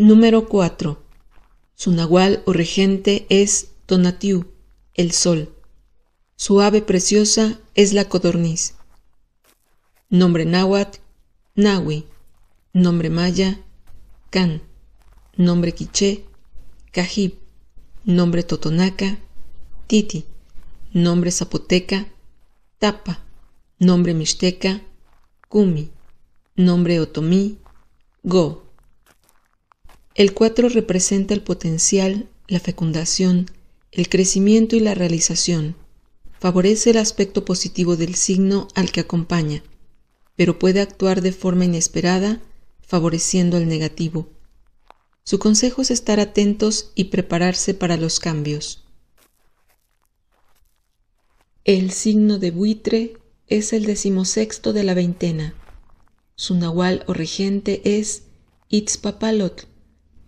Número 4. Su nahual o regente es Tonatiuh, el sol. Su ave preciosa es la codorniz. Nombre náhuatl, Nahui. Nombre maya, Can. Nombre quiché, Cajib. Nombre totonaca, Titi. Nombre zapoteca, Tapa. Nombre mixteca, Kumi. Nombre otomí, Go. El 4 representa el potencial, la fecundación, el crecimiento y la realización. Favorece el aspecto positivo del signo al que acompaña, pero puede actuar de forma inesperada, favoreciendo el negativo. Su consejo es estar atentos y prepararse para los cambios. El signo de buitre es el decimosexto de la veintena. Su nahual o regente es Itzpapalotl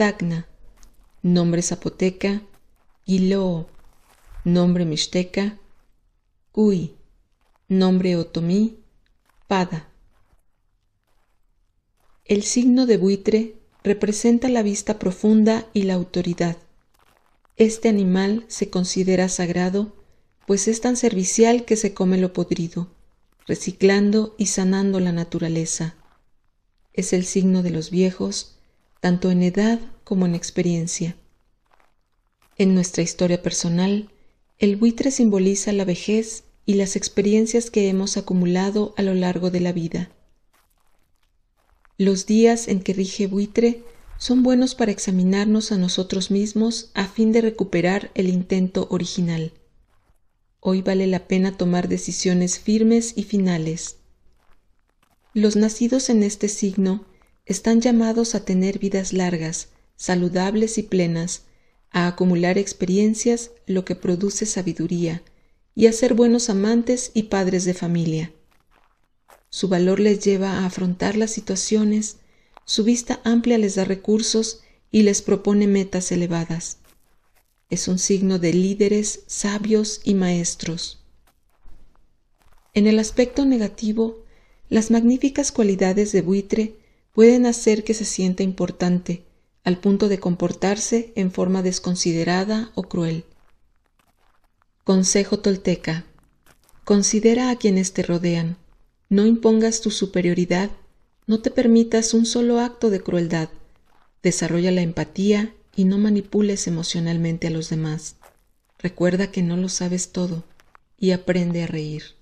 Dagna, nombre zapoteca, Guilo, nombre mixteca, Cuy, nombre otomí, Pada. El signo de buitre representa la vista profunda y la autoridad. Este animal se considera sagrado, pues es tan servicial que se come lo podrido, reciclando y sanando la naturaleza. Es el signo de los viejos, tanto en edad como en experiencia. En nuestra historia personal, el buitre simboliza la vejez y las experiencias que hemos acumulado a lo largo de la vida. Los días en que rige buitre son buenos para examinarnos a nosotros mismos a fin de recuperar el intento original. Hoy vale la pena tomar decisiones firmes y finales. Los nacidos en este signo están llamados a tener vidas largas, saludables y plenas, a acumular experiencias, lo que produce sabiduría, y a ser buenos amantes y padres de familia. Su valor les lleva a afrontar las situaciones, su vista amplia les da recursos y les propone metas elevadas. Es un signo de líderes, sabios y maestros. En el aspecto negativo, las magníficas cualidades de buitre pueden hacer que se sienta importante, al punto de comportarse en forma desconsiderada o cruel. Consejo tolteca. Considera a quienes te rodean. No impongas tu superioridad, no te permitas un solo acto de crueldad. Desarrolla la empatía y no manipules emocionalmente a los demás. Recuerda que no lo sabes todo y aprende a reír.